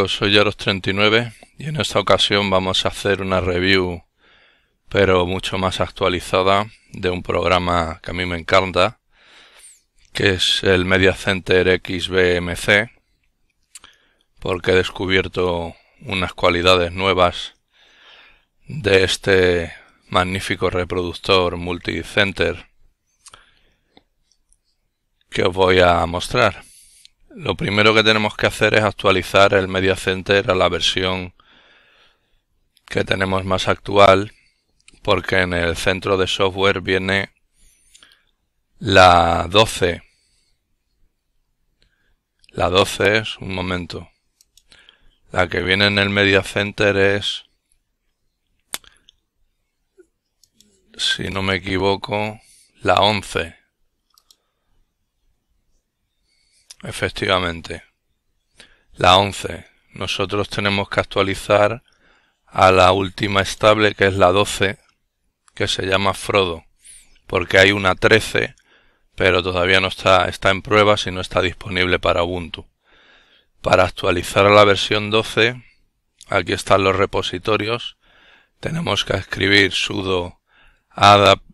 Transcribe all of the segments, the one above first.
amigos, soy Yaros39 y en esta ocasión vamos a hacer una review pero mucho más actualizada de un programa que a mí me encanta que es el Media Center XBMC porque he descubierto unas cualidades nuevas de este magnífico reproductor multicenter que os voy a mostrar. Lo primero que tenemos que hacer es actualizar el Media Center a la versión que tenemos más actual, porque en el centro de software viene la 12. La 12 es, un momento, la que viene en el Media Center es, si no me equivoco, la 11. Efectivamente. La 11. Nosotros tenemos que actualizar a la última estable que es la 12, que se llama Frodo, porque hay una 13, pero todavía no está, está en prueba, y no está disponible para Ubuntu. Para actualizar a la versión 12, aquí están los repositorios, tenemos que escribir sudo apt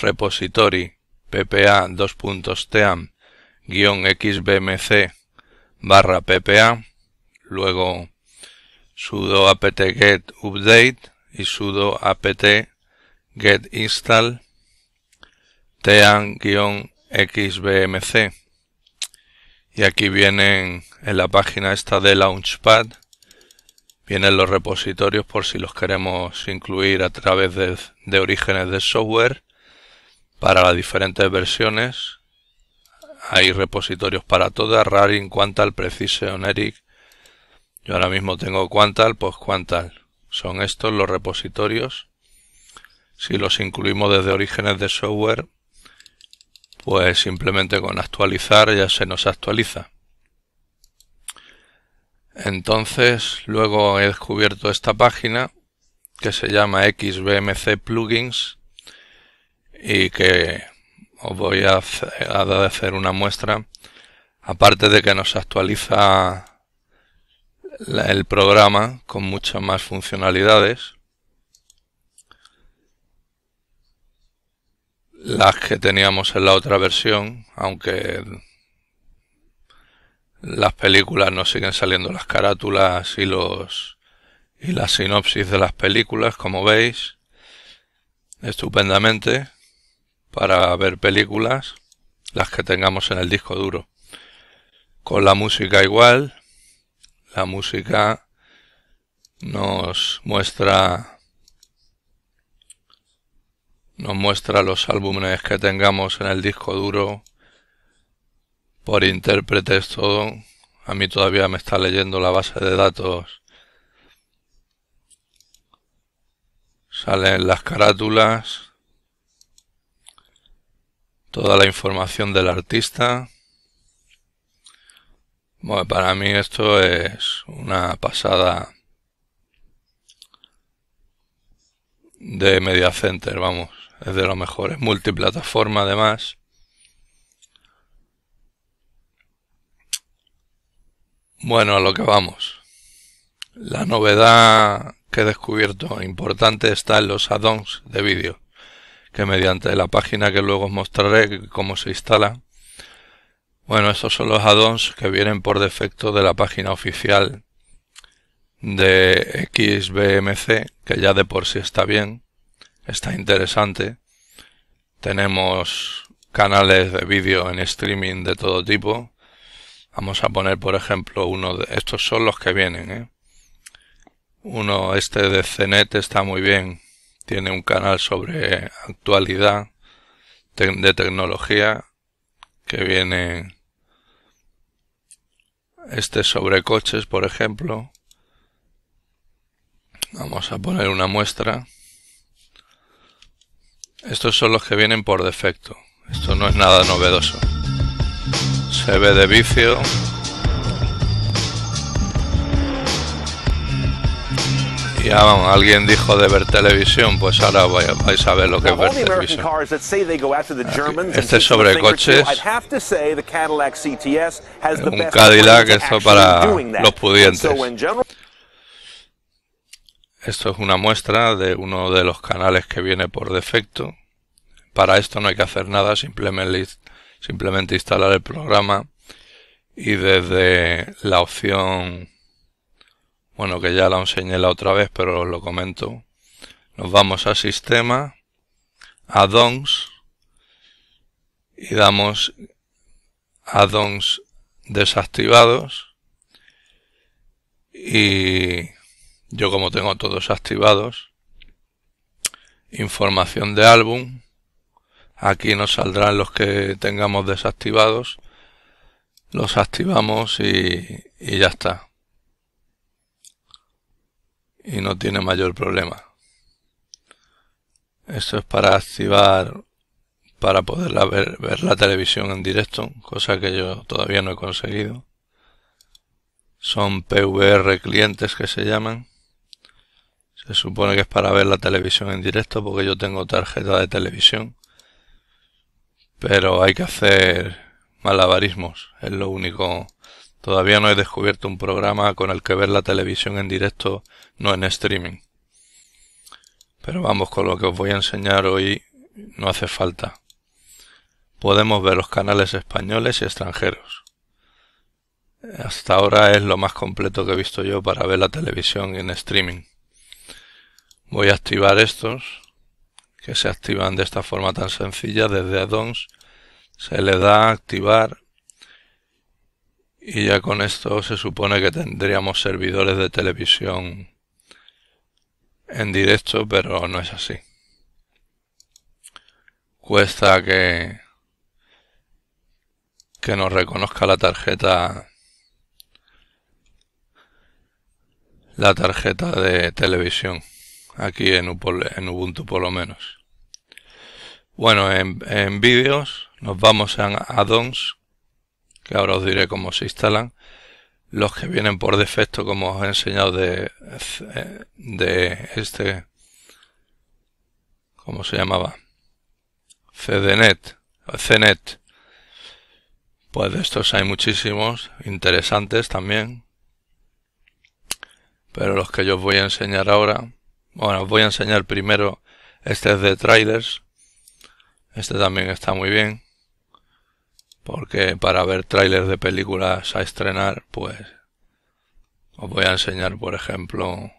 repository ppa 2.team xbmc barra ppa, luego sudo apt-get update y sudo apt-get install tean-xbmc. Y aquí vienen en la página esta de Launchpad, vienen los repositorios por si los queremos incluir a través de orígenes de software para las diferentes versiones hay repositorios para todas, Raring, Quantal, Precision, Eric. Yo ahora mismo tengo Quantal, pues Quantal. Son estos los repositorios. Si los incluimos desde orígenes de software, pues simplemente con actualizar ya se nos actualiza. Entonces, luego he descubierto esta página que se llama XBMC Plugins y que os voy a, hacer una muestra. Aparte de que nos actualiza el programa con muchas más funcionalidades, las que teníamos en la otra versión, aunque las películas nos siguen saliendo las carátulas y los y la sinopsis de las películas, como veis, estupendamente para ver películas, las que tengamos en el disco duro. Con la música igual, la música nos muestra nos muestra los álbumes que tengamos en el disco duro por intérpretes todo a mí todavía me está leyendo la base de datos salen las carátulas toda la información del artista. Bueno, para mí esto es una pasada de Media Center, vamos, es de lo mejor, es multiplataforma además. Bueno, a lo que vamos. La novedad que he descubierto importante está en los add-ons de vídeo que mediante la página que luego os mostraré cómo se instala. Bueno, estos son los addons que vienen por defecto de la página oficial de XBMC, que ya de por sí está bien, está interesante. Tenemos canales de vídeo en streaming de todo tipo. Vamos a poner, por ejemplo, uno de estos son los que vienen. ¿eh? Uno, este de Cenet está muy bien tiene un canal sobre actualidad de tecnología que viene este sobre coches por ejemplo vamos a poner una muestra estos son los que vienen por defecto esto no es nada novedoso se ve de vicio Ya vamos, alguien dijo de ver televisión, pues ahora vais a ver lo que es Este es sobre coches. Un Cadillac, esto para los pudientes. Esto es una muestra de uno de los canales que viene por defecto. Para esto no hay que hacer nada, simplemente, simplemente instalar el programa y desde la opción bueno, que ya la enseñé la otra vez, pero os lo comento. Nos vamos a Sistema, Addons, y damos Addons desactivados. Y yo como tengo todos activados, información de álbum, aquí nos saldrán los que tengamos desactivados, los activamos y ya está y no tiene mayor problema. Esto es para activar, para poder ver, la televisión en directo, cosa que yo todavía no he conseguido. Son PVR clientes que se llaman. Se supone que es para ver la televisión en directo porque yo tengo tarjeta de televisión. Pero hay que hacer malabarismos, es lo único Todavía no he descubierto un programa con el que ver la televisión en directo, no en streaming. Pero vamos, con lo que os voy a enseñar hoy no hace falta. Podemos ver los canales españoles y extranjeros. Hasta ahora es lo más completo que he visto yo para ver la televisión en streaming. Voy a activar estos, que se activan de esta forma tan sencilla desde addons. Se le da a activar y ya con esto se supone que tendríamos servidores de televisión en directo, pero no es así. Cuesta que, que nos reconozca la tarjeta la tarjeta de televisión aquí en, Ubuntu por lo menos bueno en, en vídeos nos vamos a addons que ahora os diré cómo se instalan, los que vienen por defecto, como os he enseñado de, de este, ¿cómo se llamaba? CDNet, CNET. Pues de estos hay muchísimos, interesantes también. Pero los que yo os voy a enseñar ahora, bueno, os voy a enseñar primero, este es de trailers. Este también está muy bien porque para ver trailers de películas a estrenar, pues os voy a enseñar, por ejemplo,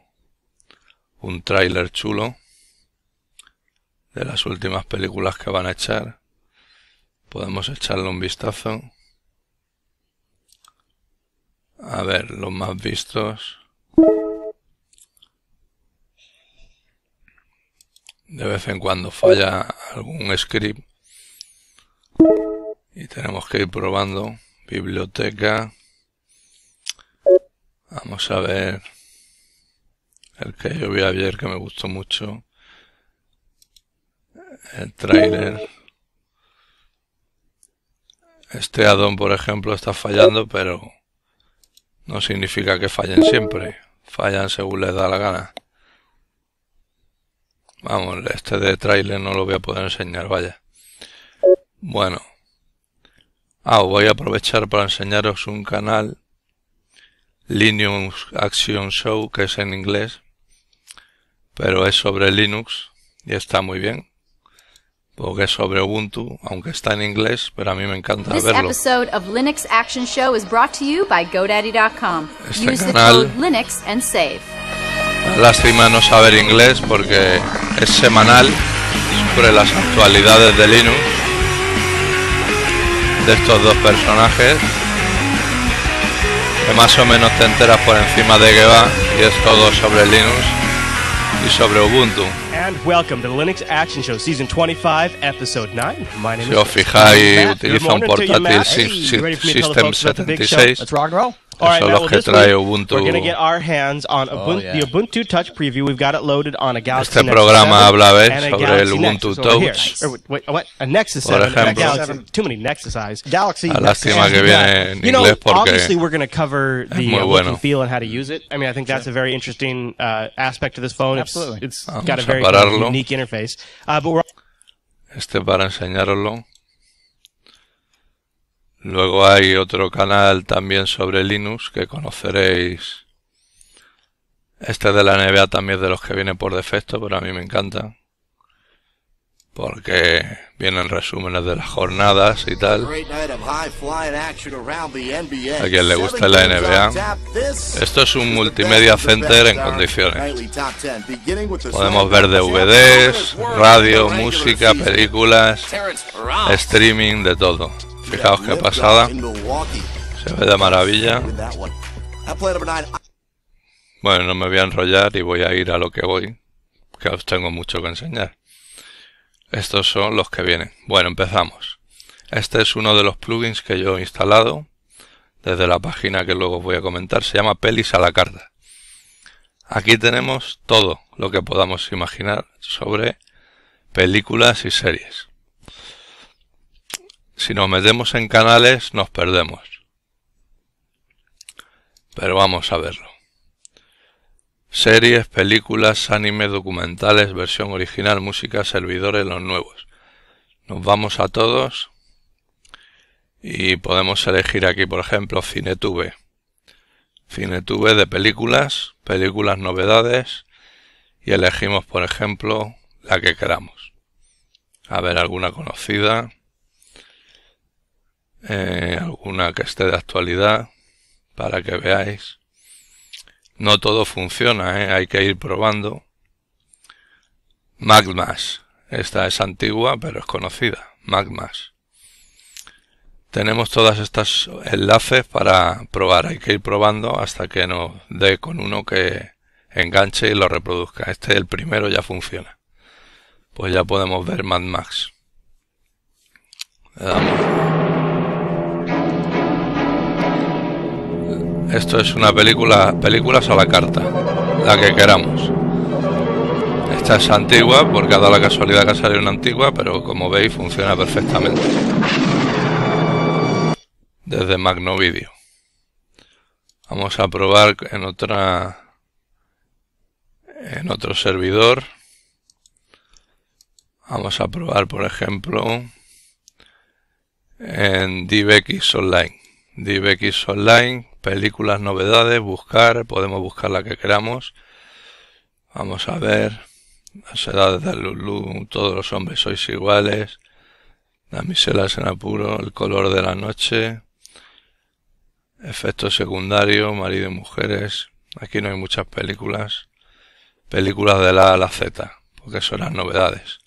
un trailer chulo de las últimas películas que van a echar. Podemos echarle un vistazo. A ver, los más vistos. De vez en cuando falla algún script y tenemos que ir probando biblioteca vamos a ver el que yo vi ayer que me gustó mucho el trailer este addon por ejemplo está fallando pero no significa que fallen siempre fallan según les da la gana vamos este de trailer no lo voy a poder enseñar vaya bueno Ah, voy a aprovechar para enseñaros un canal Linux Action Show que es en inglés, pero es sobre Linux y está muy bien. Porque es sobre Ubuntu, aunque está en inglés, pero a mí me encanta This verlo. episode of Linux Action Show is brought to you by GoDaddy.com. Este Use canal, the Linux and save. Lástima no saber inglés porque es semanal sobre las actualidades de Linux de estos dos personajes que más o menos te enteras por encima de que va y es todo sobre Linux y sobre Ubuntu. And welcome to the Linux Action Show Season 25, Episode 9. My name si os fijáis, utiliza un portátil System 76. All right, Matt, well, this week we're going to get our hands on oh, Ubuntu, oh, yeah. the Ubuntu Touch preview. We've got it loaded on a Galaxy este programa 7 habla a ver sobre el Ubuntu Touch. Or, wait, what? A Nexus 7. a Galaxy, Too many Nexus eyes. Galaxy. La ah, lástima que viene en you know, obviously we're going to cover the uh, bueno. feel and how to use it. I mean, I think that's a very interesting uh, aspect of this phone. Absolutely. It's, it's got a very unique interface. Uh, but we're este para enseñaroslo. Luego hay otro canal también sobre Linux que conoceréis. Este de la NBA también es de los que viene por defecto, pero a mí me encanta. Porque vienen resúmenes de las jornadas y tal. A quien le gusta la NBA. Esto es un multimedia center en condiciones. Podemos ver DVDs, radio, música, películas, streaming, de todo. Fijaos qué pasada. Se ve de maravilla. Bueno, no me voy a enrollar y voy a ir a lo que voy, que os tengo mucho que enseñar. Estos son los que vienen. Bueno, empezamos. Este es uno de los plugins que yo he instalado desde la página que luego voy a comentar. Se llama Pelis a la carta. Aquí tenemos todo lo que podamos imaginar sobre películas y series. Si nos metemos en canales nos perdemos. Pero vamos a verlo. Series, películas, anime, documentales, versión original, música, servidores, los nuevos. Nos vamos a todos y podemos elegir aquí, por ejemplo, Cinetube. Cinetube de películas, películas novedades y elegimos, por ejemplo, la que queramos. A ver, alguna conocida. Eh, alguna que esté de actualidad, para que veáis. No todo funciona, eh, hay que ir probando. Magmas. Esta es antigua, pero es conocida. Magmas. Tenemos todas estas enlaces para probar. Hay que ir probando hasta que nos dé con uno que enganche y lo reproduzca. Este, el primero, ya funciona. Pues ya podemos ver Mad Max. damos Esto es una película, películas a la carta, la que queramos. Esta es antigua, porque ha dado la casualidad que salido una antigua, pero como veis funciona perfectamente. Desde Magnovideo. Vamos a probar en otra en otro servidor. Vamos a probar, por ejemplo, en DBX Online. DivX Online, películas, novedades, buscar, podemos buscar la que queramos. Vamos a ver, las edades de Lulu, todos los hombres sois iguales, damiselas en apuro, el color de la noche, efecto secundario, marido y mujeres, aquí no hay muchas películas, películas de la A a la Z, porque son las novedades.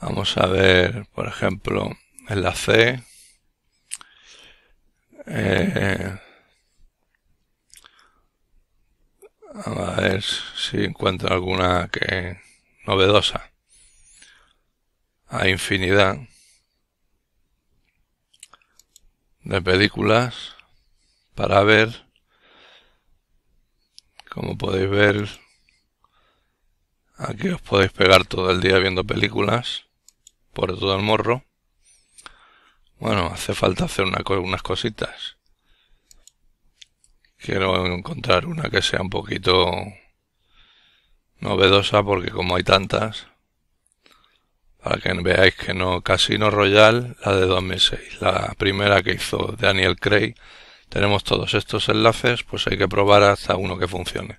Vamos a ver, por ejemplo, en la C, eh, a ver si encuentro alguna que novedosa. Hay infinidad de películas para ver. Como podéis ver, aquí os podéis pegar todo el día viendo películas por todo el morro. Bueno, hace falta hacer unas cositas. Quiero encontrar una que sea un poquito novedosa porque como hay tantas, para que veáis que no Casino Royal, la de 2006, la primera que hizo Daniel Cray. tenemos todos estos enlaces, pues hay que probar hasta uno que funcione.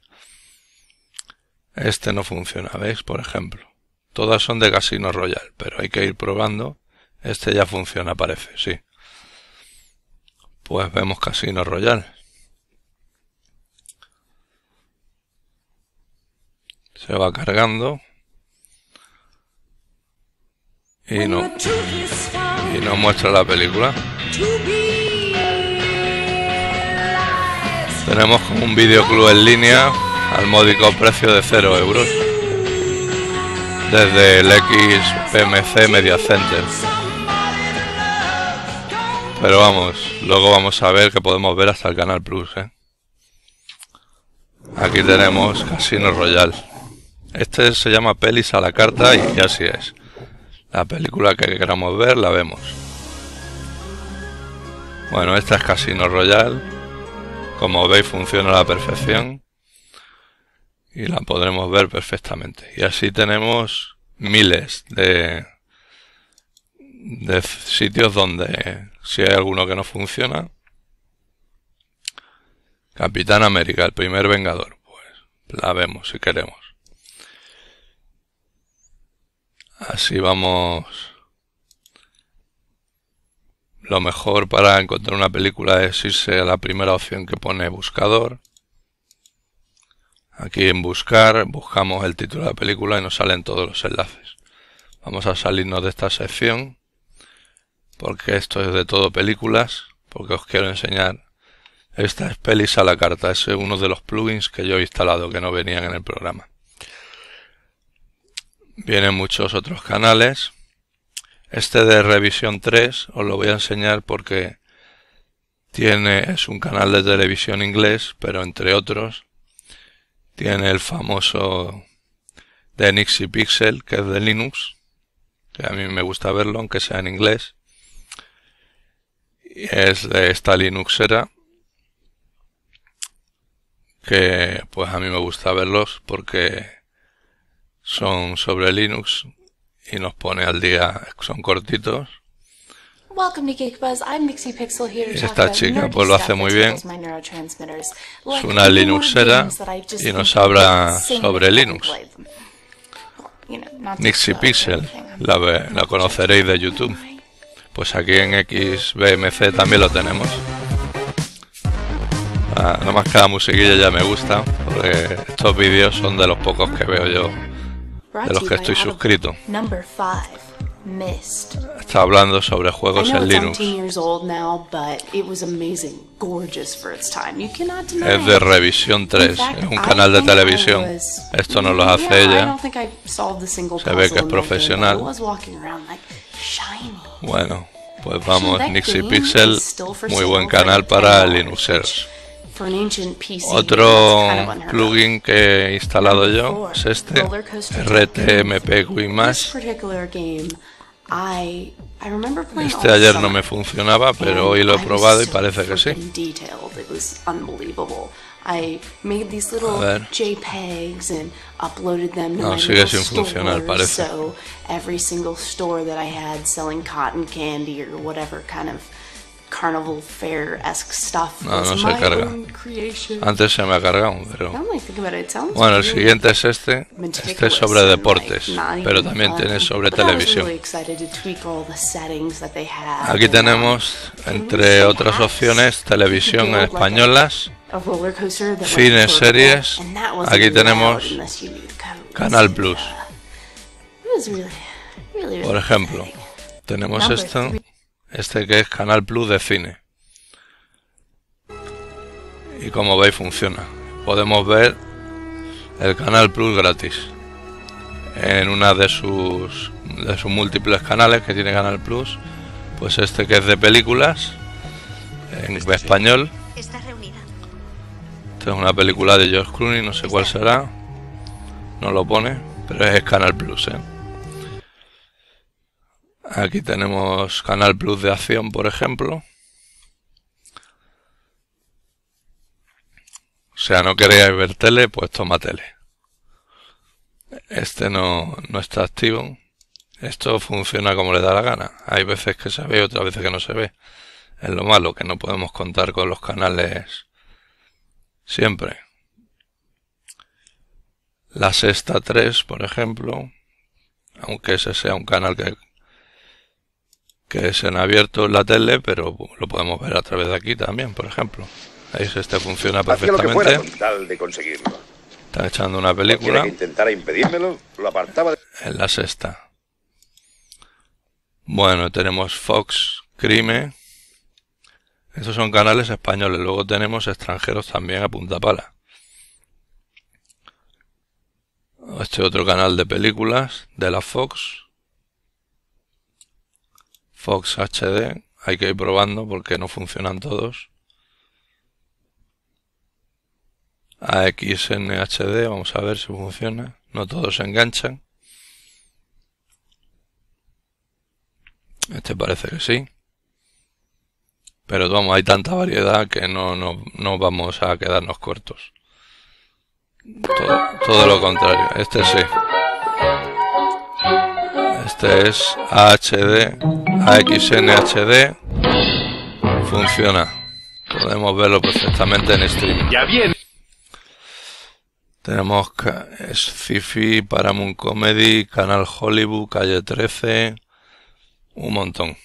Este no funciona, ¿veis? Por ejemplo. Todas son de Casino Royal, pero hay que ir probando este ya funciona, parece, sí. Pues vemos Casino Royal. Se va cargando. Y no, y no muestra la película. Tenemos como un videoclub en línea al módico precio de 0 euros desde el XPMC Media Center. Pero vamos, luego vamos a ver que podemos ver hasta el Canal Plus, ¿eh? Aquí tenemos Casino Royal. Este se llama Pelis a la carta y así es. La película que queramos ver la vemos. Bueno, esta es Casino Royal. Como veis funciona a la perfección. Y la podremos ver perfectamente. Y así tenemos miles de, de sitios donde si hay alguno que no funciona. Capitán América, el primer Vengador. Pues la vemos si queremos. Así vamos. Lo mejor para encontrar una película es irse a la primera opción que pone buscador. Aquí en buscar buscamos el título de la película y nos salen todos los enlaces. Vamos a salirnos de esta sección porque esto es de todo películas, porque os quiero enseñar esta es pelis a la carta. Es uno de los plugins que yo he instalado que no venían en el programa. Vienen muchos otros canales. Este de Revisión 3 os lo voy a enseñar porque tiene, es un canal de televisión inglés, pero entre otros tiene el famoso de Nixie Pixel, que es de Linux, que a mí me gusta verlo, aunque sea en inglés es de esta Linuxera que pues a mí me gusta verlos porque son sobre Linux y nos pone al día, son cortitos. Y esta chica pues lo hace muy bien, es una Linuxera y nos habla sobre Linux. Nixie Pixel, la, la conoceréis de YouTube pues aquí en XBMC también lo tenemos. Ah, que cada musiquilla ya me gusta, porque estos vídeos son de los pocos que veo yo, de los que estoy suscrito. Está hablando sobre juegos en Linux. Es de Revisión 3, es un canal de televisión. Esto no lo hace ella. Se ve que es profesional. Bueno, pues vamos, Nixie Pixel, muy buen canal para Linuxers. Otro plugin que he instalado yo es este, RTMP Más. Este ayer no me funcionaba, pero hoy lo he probado y parece que sí. I made these little JPEGs and uploaded them to no, my sigue sin funcionar, parece. So every single store that I had selling cotton candy or whatever kind of carnival fair esque stuff no, was no my se carga. Own creation. Antes se me ha cargado, pero. Bueno, el siguiente es este. Este es sobre deportes, pero también tiene sobre televisión. Aquí uh, tenemos, entre otras opciones, televisión en españolas. ...fines series. Aquí tenemos Canal Plus. Uh, Por ejemplo, tenemos esto, este que es Canal Plus de cine. Y como veis funciona. Podemos ver el Canal Plus gratis en una de sus de sus múltiples canales que tiene Canal Plus, pues este que es de películas en este español es una película de George Clooney, no sé cuál será. No lo pone, pero es Canal Plus, ¿eh? Aquí tenemos Canal Plus de acción, por ejemplo. O sea, no queréis ver tele, pues toma tele. Este no, no está activo. Esto funciona como le da la gana. Hay veces que se ve, otras veces que no se ve. Es lo malo, que no podemos contar con los canales Siempre. La sexta tres, por ejemplo, aunque ese sea un canal que, que se han abierto en la tele, pero lo podemos ver a través de aquí también, por ejemplo. Ahí se este funciona perfectamente. Está tal de conseguirlo. está echando una película. lo apartaba. En la sexta. Bueno, tenemos Fox Crime. Esos son canales españoles. Luego tenemos extranjeros también a punta pala. Este otro canal de películas de la Fox. Fox HD. Hay que ir probando porque no funcionan todos. AXN HD. Vamos a ver si funciona. No todos se enganchan. Este parece que sí. Pero vamos, hay tanta variedad que no, no, vamos a quedarnos cortos. Todo, lo contrario. Este sí. Este es HD, AXN HD. Funciona. Podemos verlo perfectamente en stream. Ya bien. Tenemos sci Paramount Comedy, Canal Hollywood, Calle 13, un montón.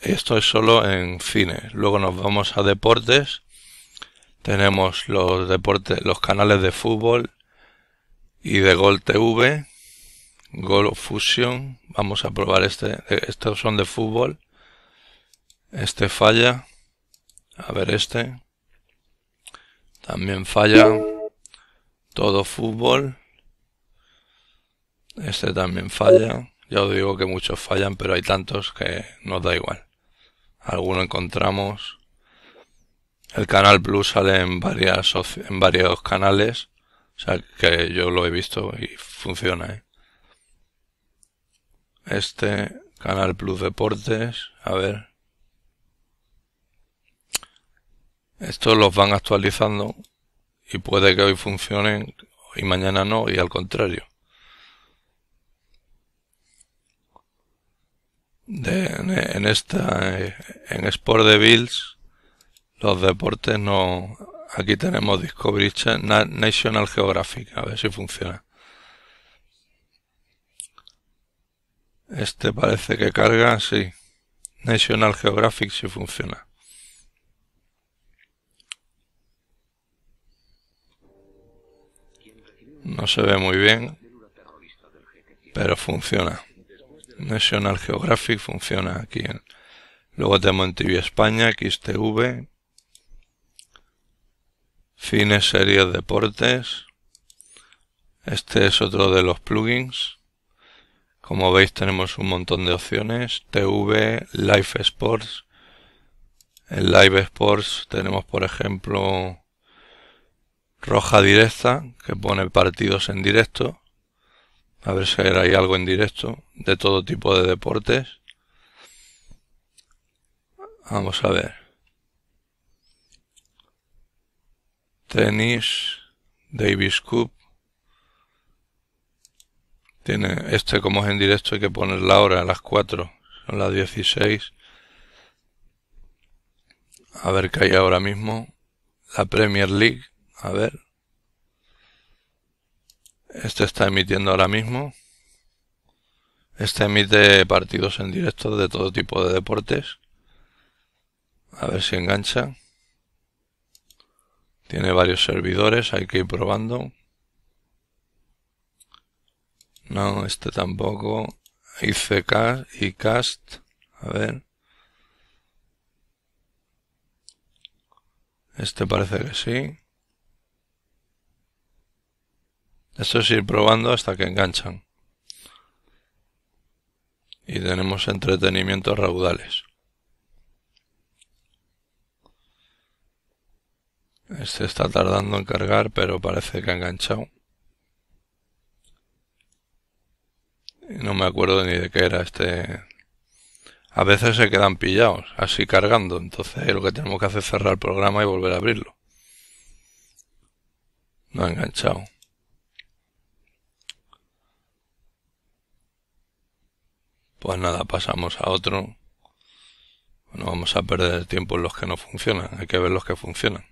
Esto es solo en cine. Luego nos vamos a deportes. Tenemos los deportes, los canales de fútbol y de Gol TV, Gol Fusion. Vamos a probar este. Estos son de fútbol. Este falla. A ver este. También falla. Todo fútbol. Este también falla. Ya os digo que muchos fallan, pero hay tantos que nos da igual. Alguno encontramos. El canal Plus sale en, en varios canales. O sea, que yo lo he visto y funciona, ¿eh? Este, Canal Plus Deportes, a ver. Estos los van actualizando y puede que hoy funcionen y mañana no y al contrario. de, en, esta en Sport de Bills los deportes no aquí tenemos Discovery Channel, National Geographic a ver si funciona este parece que carga sí National Geographic si sí funciona no se ve muy bien pero funciona National Geographic funciona aquí. Luego tenemos en TV España, XTV, Cines, Series, Deportes. Este es otro de los plugins. Como veis tenemos un montón de opciones. TV, Live Sports. En Live Sports tenemos por ejemplo Roja Directa, que pone partidos en directo a ver si hay algo en directo de todo tipo de deportes. Vamos a ver. Tenis, Davis Cup. Tiene este como es en directo hay que poner la hora, a las 4, son las 16. A ver qué hay ahora mismo. La Premier League, a ver. Este está emitiendo ahora mismo. Este emite partidos en directo de todo tipo de deportes. A ver si engancha. Tiene varios servidores, hay que ir probando. No, este tampoco. ICK y Cast. A ver. Este parece que sí. Esto es ir probando hasta que enganchan. Y tenemos entretenimientos raudales. Este está tardando en cargar, pero parece que ha enganchado. no me acuerdo ni de qué era este. A veces se quedan pillados, así cargando. Entonces lo que tenemos que hacer es cerrar el programa y volver a abrirlo. No ha enganchado. Pues nada, pasamos a otro. No vamos a perder tiempo en los que no funcionan, hay que ver los que funcionan.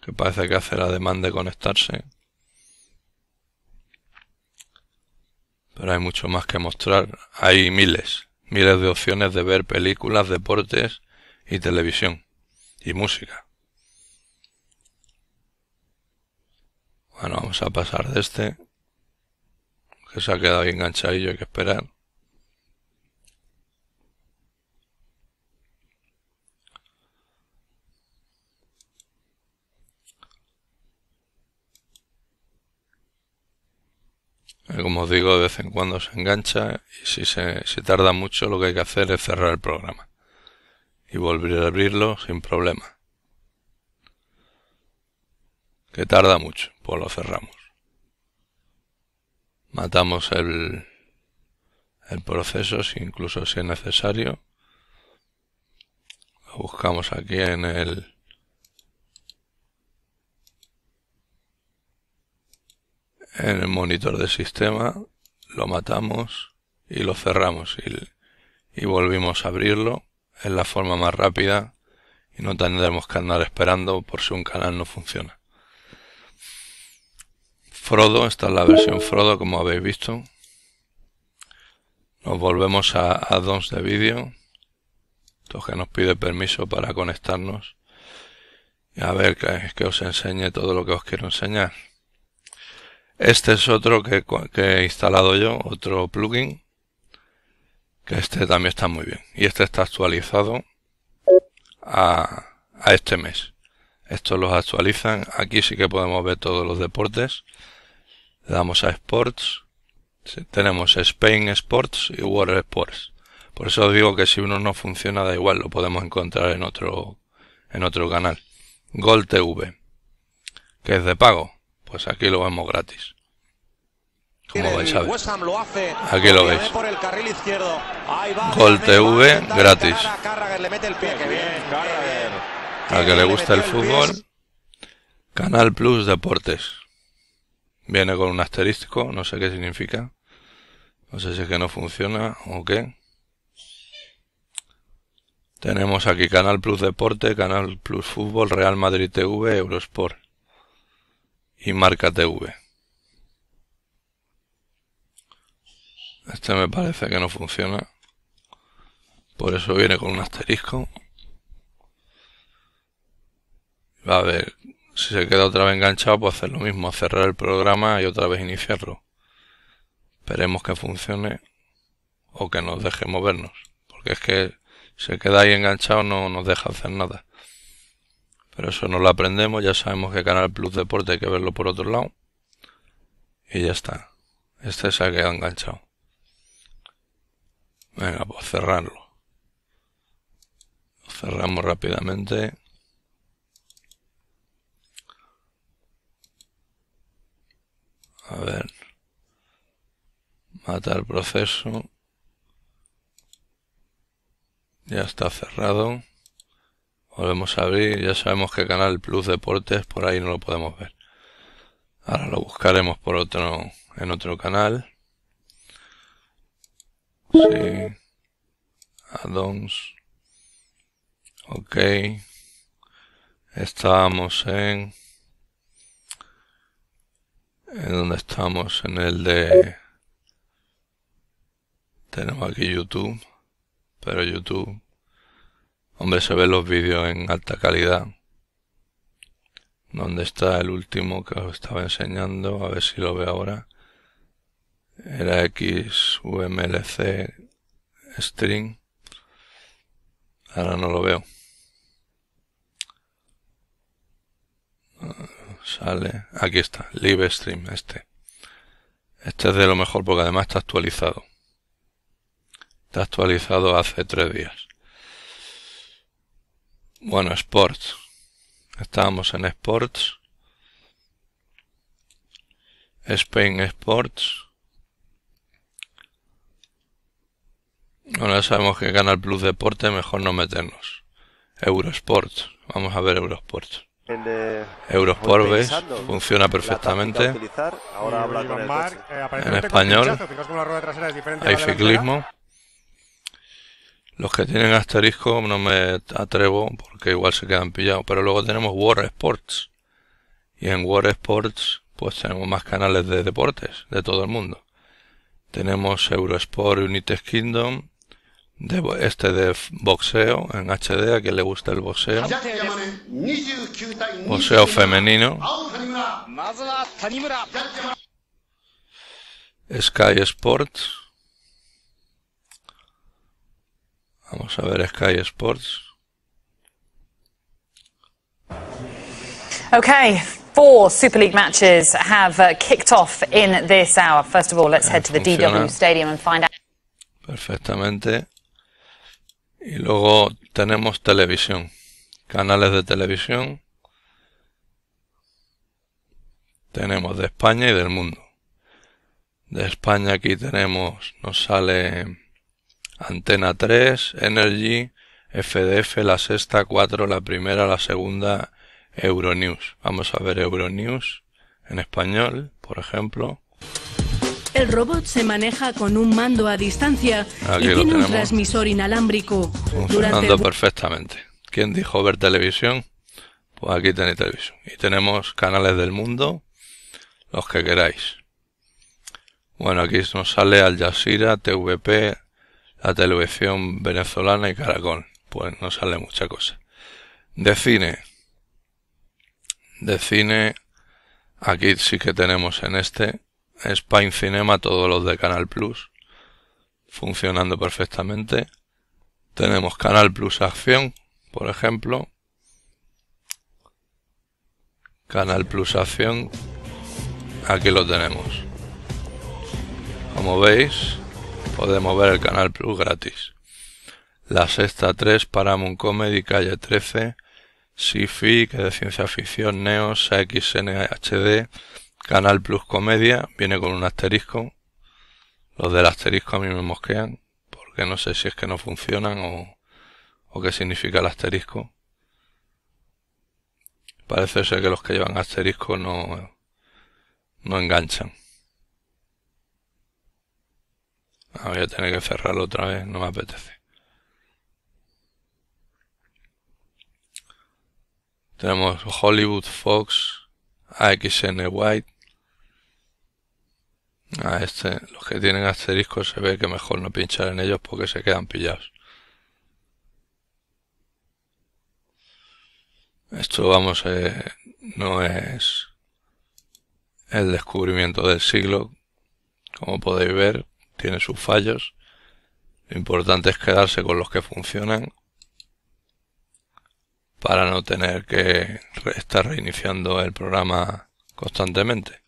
Que parece que hace la demanda de conectarse. Pero hay mucho más que mostrar. Hay miles, miles de opciones de ver películas, deportes y televisión. Y música. Bueno, vamos a pasar de este que se ha quedado ahí enganchadillo, hay que esperar. Eh, como os digo, de vez en cuando se engancha y si, se, tarda mucho lo que hay que hacer es cerrar el programa y volver a abrirlo sin problema. Que tarda mucho, pues lo cerramos matamos el, el proceso si incluso si es necesario. Lo buscamos aquí en el en el monitor de sistema, lo matamos y lo cerramos y, y volvimos a abrirlo. en la forma más rápida y no tendremos que andar esperando por si un canal no funciona. Frodo, esta es la versión Frodo como habéis visto. Nos volvemos a addons de vídeo. Esto que nos pide permiso para conectarnos. Y a ver que, que, os enseñe todo lo que os quiero enseñar. Este es otro que, he instalado yo, otro plugin. Que este también está muy bien. Y este está actualizado a este mes. Estos los actualizan. Aquí sí que podemos ver todos los deportes. Le damos a Sports. tenemos Spain Sports y Water Sports. Por eso os digo que si uno no funciona da igual, lo podemos encontrar en otro, en otro canal. Gol TV. Que es de pago. Pues aquí lo vemos gratis. Como Aquí lo veis. Gol TV gratis. Al que le gusta el fútbol, Canal Plus Deportes. Viene con un asterisco, no sé qué significa. No sé si es que no funciona o qué. Tenemos aquí Canal Plus Deporte, Canal Plus Fútbol, Real Madrid TV, Eurosport y Marca TV. Este me parece que no funciona. Por eso viene con un asterisco a ver, si se queda otra vez enganchado, pues hacer lo mismo, cerrar el programa y otra vez iniciarlo. Esperemos que funcione o que nos deje movernos, porque es que si se queda ahí enganchado no nos deja hacer nada. Pero eso no lo aprendemos, ya sabemos que Canal Plus Deporte hay que verlo por otro lado. Y ya está. Este se ha quedado enganchado. Venga, pues cerrarlo. Cerramos rápidamente. A ver. Matar proceso. Ya está cerrado. Volvemos a abrir. Ya sabemos que Canal Plus Deportes por ahí no lo podemos ver. Ahora lo buscaremos por otro, en otro canal. Sí. Addons. Ok. estamos en en donde estamos, en el de... Tenemos aquí YouTube, pero YouTube... Hombre, se ven los vídeos en alta calidad. donde está el último que os estaba enseñando? A ver si lo veo ahora. Era XUMLC string. Ahora no lo veo sale, aquí está, live stream, este. Este es de lo mejor porque además está actualizado. Está actualizado hace tres días. Bueno, Sports. Estábamos en Sports. Spain Sports. Bueno, sabemos que el Plus Deporte, mejor no meternos. Eurosports. Vamos a ver Eurosports. Eh, de Eurosport veis, funciona perfectamente. en español. hay ciclismo. Los que tienen asterisco no me atrevo porque igual se quedan pillados. Pero luego tenemos War Sports. Y en War Sports pues tenemos más canales de deportes de todo el mundo. Tenemos Eurosport United Kingdom, de este de boxeo en HD, a quien le gusta el boxeo. Boxeo femenino. Sky Sports. Vamos a ver Sky Sports. Okay, Four Super League matches have uh, kicked off in this hour. First of all, let's head to the DW Stadium and find out. Perfectamente. Y luego tenemos televisión, canales de televisión. Tenemos de España y del mundo. De España aquí tenemos, nos sale Antena 3, Energy, FDF, la sexta, 4, la primera, la segunda, Euronews. Vamos a ver Euronews en español, por ejemplo. El robot se maneja con un mando a distancia y tiene un transmisor inalámbrico. Funcionando perfectamente. ¿Quién dijo ver televisión? Pues aquí tenéis televisión. Y tenemos canales del mundo, los que queráis. Bueno, aquí nos sale Al Jazeera, TVP, la televisión venezolana y Caracol. Pues nos sale mucha cosa. De cine. De cine, aquí sí que tenemos en este Spine Cinema, todos los de Canal Plus, funcionando perfectamente. Tenemos Canal Plus Acción, por ejemplo. Canal Plus Acción, aquí lo tenemos. Como veis, podemos ver el Canal Plus gratis. La Sexta 3, Paramount Comedy, Calle 13, SIFI, que de ciencia ficción, NEOS, XNHD Canal Plus Comedia, viene con un asterisco. Los del asterisco a mí me mosquean, porque no sé si es que no funcionan o, o qué significa el asterisco. Parece ser que los que llevan asterisco no, no enganchan. Ah, voy a tener que cerrarlo otra vez, no me apetece. Tenemos Hollywood, Fox, a XN White. A este, los que tienen asteriscos se ve que mejor no pinchar en ellos porque se quedan pillados. Esto, vamos, eh, no es el descubrimiento del siglo. Como podéis ver, tiene sus fallos. Lo importante es quedarse con los que funcionan para no tener que estar reiniciando el programa constantemente.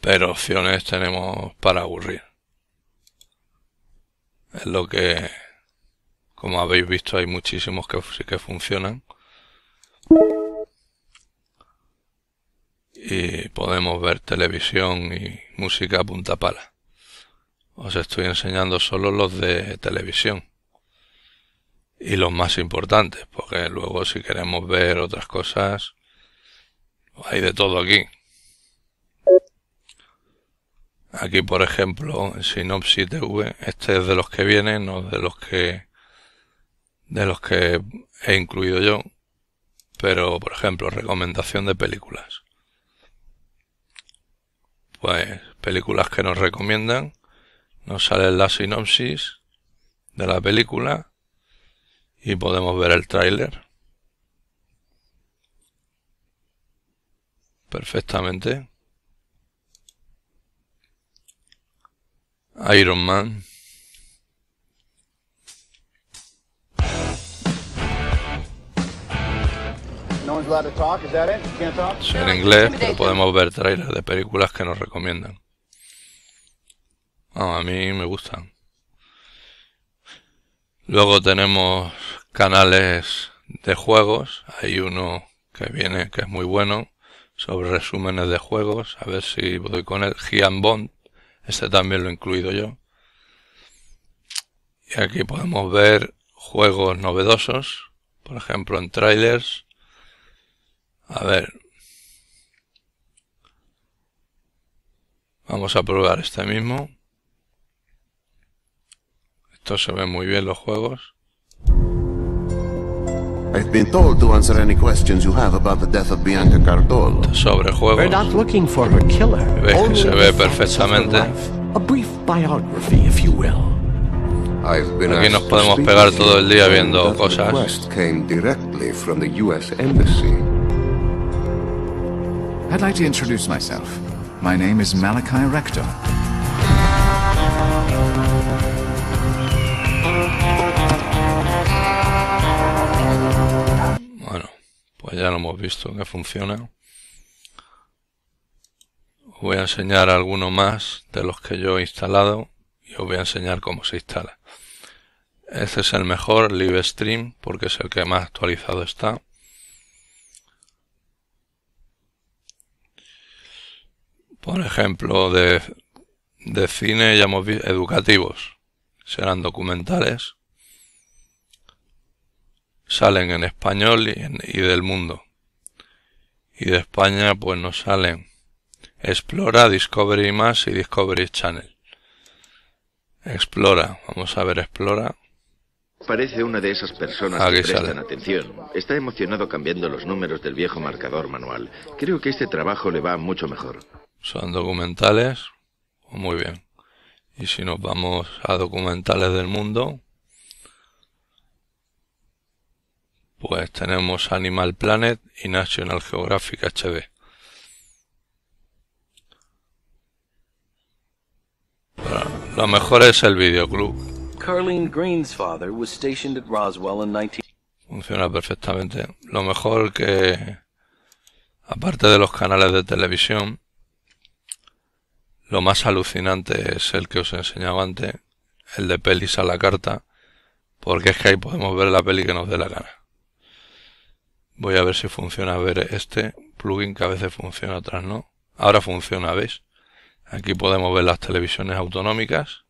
Pero opciones tenemos para aburrir. Es lo que, como habéis visto, hay muchísimos que sí que funcionan. Y podemos ver televisión y música a punta pala. Os estoy enseñando solo los de televisión y los más importantes, porque luego si queremos ver otras cosas, hay de todo aquí. Aquí, por ejemplo, sinopsis TV, este es de los que vienen, no de los que, de los que he incluido yo. Pero, por ejemplo, recomendación de películas. Pues, películas que nos recomiendan. Nos sale la sinopsis de la película y podemos ver el tráiler. Perfectamente. Iron Man. En inglés, pero podemos ver trailers de películas que nos recomiendan. Ah, a mí me gustan. Luego tenemos canales de juegos. Hay uno que viene que es muy bueno sobre resúmenes de juegos. A ver si voy con el Gian Bond. Este también lo he incluido yo. Y aquí podemos ver juegos novedosos. Por ejemplo, en trailers. A ver. Vamos a probar este mismo. Esto se ve muy bien los juegos. I've been told to answer any questions you have about the death of Bianca Cardolo. Sobre juegos. We're not looking for her killer. se ve perfectamente. A brief biography, if you will. I've been Aquí nos podemos pegar todo el día viendo cosas. Came directly from the US embassy. I'd like to introduce myself. My name is Malachi Rector. Pues ya lo hemos visto que funciona. voy a enseñar alguno más de los que yo he instalado y os voy a enseñar cómo se instala. Este es el mejor, Stream, porque es el que más actualizado está. Por ejemplo, de, de cine ya hemos visto educativos. Serán documentales salen en español y, del mundo. Y de España pues nos salen Explora, Discovery más y Discovery Channel. Explora, vamos a ver Explora. Parece una de esas personas que prestan sale. atención. Está emocionado cambiando los números del viejo marcador manual. Creo que este trabajo le va mucho mejor. Son documentales. Muy bien. Y si nos vamos a documentales del mundo, pues tenemos Animal Planet y National Geographic HB. lo mejor es el videoclub. Funciona perfectamente. Lo mejor que aparte de los canales de televisión, lo más alucinante es el que os enseñaba antes, el de pelis a la carta, porque es que ahí podemos ver la peli que nos dé la gana. Voy a ver si funciona. ver, este plugin que a veces funciona, atrás no. Ahora funciona, ¿veis? Aquí podemos ver las televisiones autonómicas.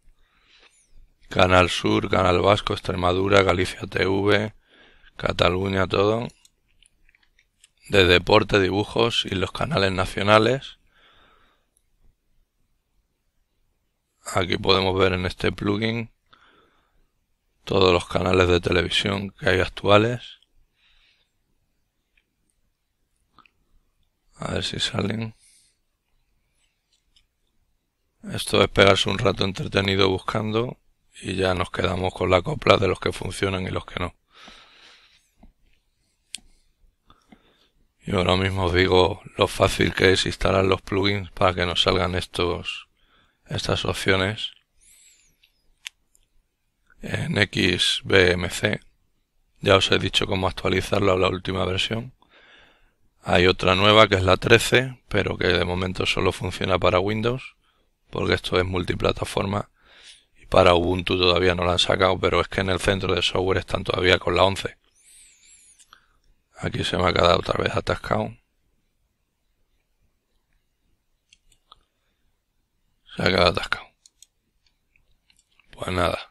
Canal Sur, Canal Vasco, Extremadura, Galicia TV, Cataluña, todo. De deporte, dibujos y los canales nacionales. Aquí podemos ver en este plugin todos los canales de televisión que hay actuales. A ver si salen. Esto es pegarse un rato entretenido buscando y ya nos quedamos con la copla de los que funcionan y los que no. y ahora mismo os digo lo fácil que es instalar los plugins para que nos salgan estos estas opciones en XBMC. Ya os he dicho cómo actualizarlo a la última versión. Hay otra nueva que es la 13, pero que de momento solo funciona para Windows, porque esto es multiplataforma. Y para Ubuntu todavía no la han sacado, pero es que en el centro de software están todavía con la 11. Aquí se me ha quedado otra vez atascado. Se ha quedado atascado. Pues nada.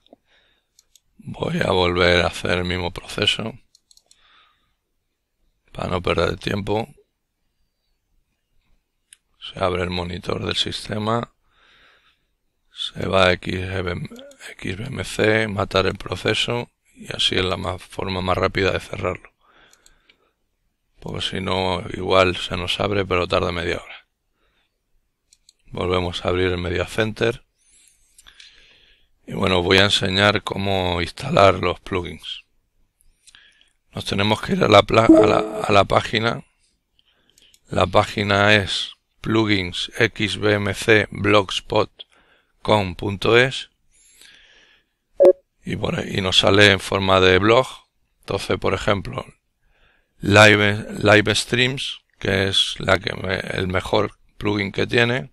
Voy a volver a hacer el mismo proceso. Para no perder tiempo, se abre el monitor del sistema, se va a XBMC, matar el proceso y así es la forma más rápida de cerrarlo. Porque si no, igual se nos abre, pero tarda media hora. Volvemos a abrir el Media Center. Y bueno, voy a enseñar cómo instalar los plugins. Nos tenemos que ir a la, página. La página es plugins y, y nos sale en forma de blog. Entonces, por ejemplo, live, live streams, que es la que el mejor plugin que tiene.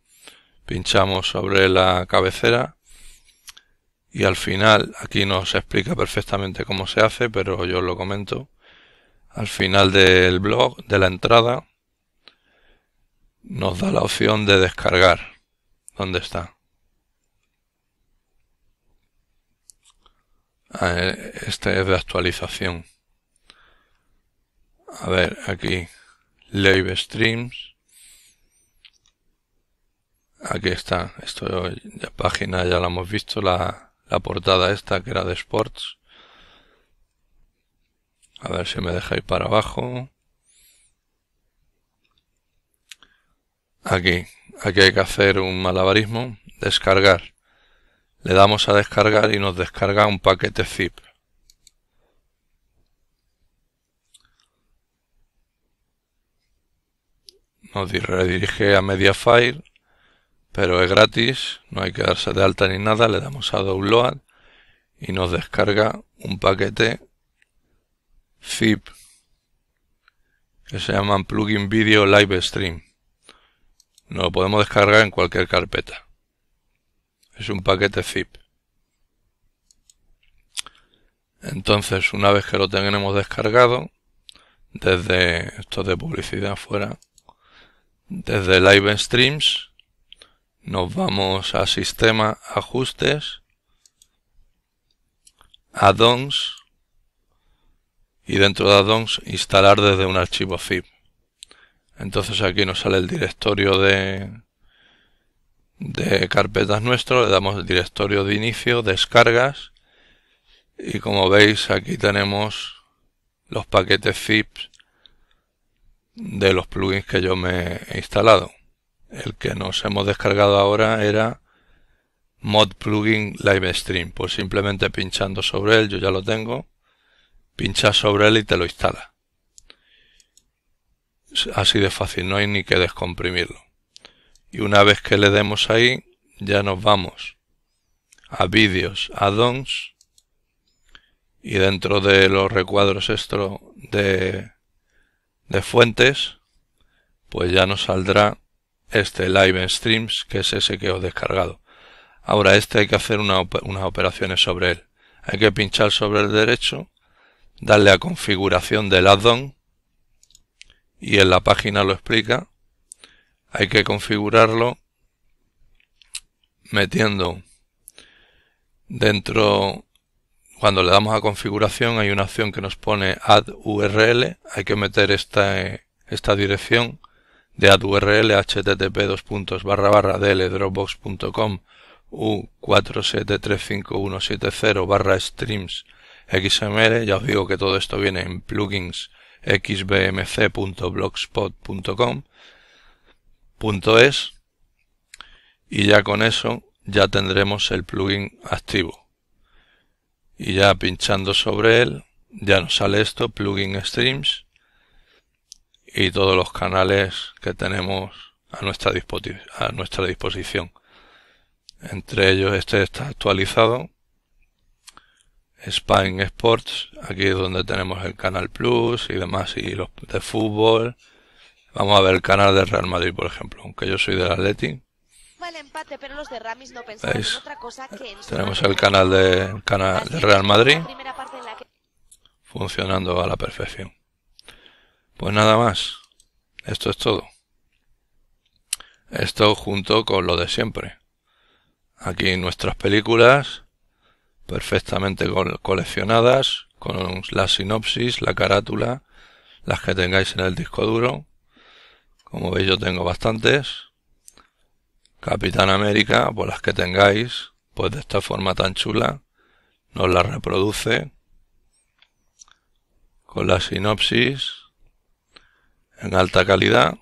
Pinchamos sobre la cabecera y al final, aquí nos explica perfectamente cómo se hace, pero yo lo comento, al final del blog, de la entrada, nos da la opción de descargar. ¿Dónde está? Ah, eh, este es de actualización. A ver, aquí, Live Streams. Aquí está, esto, la página ya la hemos visto, la, la portada esta que era de Sports. A ver si me dejáis para abajo. Aquí, aquí hay que hacer un malabarismo. Descargar. Le damos a descargar y nos descarga un paquete zip. Nos redirige a Mediafire pero es gratis, no hay que darse de alta ni nada, le damos a download y nos descarga un paquete zip que se llama plugin video live stream. Nos lo podemos descargar en cualquier carpeta. Es un paquete zip. Entonces, una vez que lo tenemos descargado, desde esto de publicidad fuera, desde live streams nos vamos a Sistema, Ajustes, Addons y dentro de Addons instalar desde un archivo zip. Entonces aquí nos sale el directorio de, de carpetas nuestro, le damos el directorio de inicio, descargas y como veis aquí tenemos los paquetes zip de los plugins que yo me he instalado el que nos hemos descargado ahora era mod plugin live stream pues simplemente pinchando sobre él yo ya lo tengo pinchas sobre él y te lo instala así de fácil no hay ni que descomprimirlo y una vez que le demos ahí ya nos vamos a vídeos addons dons y dentro de los recuadros esto de, de fuentes pues ya nos saldrá este live streams que es ese que os he descargado ahora este hay que hacer unas operaciones sobre él hay que pinchar sobre el derecho darle a configuración del addon y en la página lo explica hay que configurarlo metiendo dentro cuando le damos a configuración hay una opción que nos pone add url hay que meter esta, esta dirección de url http dldropbox.com u 4735170 barra streams xml ya os digo que todo esto viene en plugins y ya con eso ya tendremos el plugin activo y ya pinchando sobre él ya nos sale esto plugin streams y todos los canales que tenemos a nuestra, a nuestra disposición. Entre ellos este está actualizado. Spain Sports, aquí es donde tenemos el canal Plus y demás, y los de fútbol. Vamos a ver el canal de Real Madrid, por ejemplo, aunque yo soy del Atleti. de Tenemos el canal de, el canal de Real Madrid funcionando a la perfección. Pues nada más. Esto es todo. Esto junto con lo de siempre. Aquí nuestras películas perfectamente coleccionadas con la sinopsis, la carátula, las que tengáis en el disco duro. Como veis yo tengo bastantes. Capitán América, pues las que tengáis, pues de esta forma tan chula, nos las reproduce con la sinopsis en alta calidad.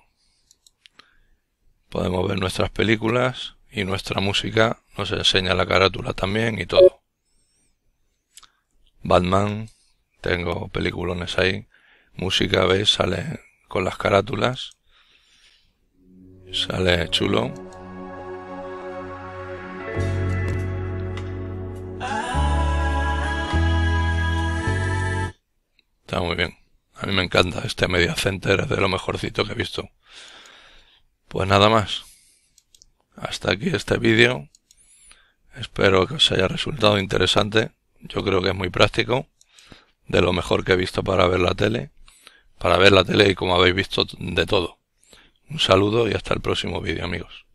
Podemos ver nuestras películas y nuestra música nos enseña la carátula también y todo. Batman, tengo peliculones ahí. Música, veis, sale con las carátulas. Sale chulo. Está muy bien. A mí me encanta este Media Center, es de lo mejorcito que he visto. Pues nada más. Hasta aquí este vídeo. Espero que os haya resultado interesante. Yo creo que es muy práctico. De lo mejor que he visto para ver la tele. Para ver la tele y como habéis visto de todo. Un saludo y hasta el próximo vídeo amigos.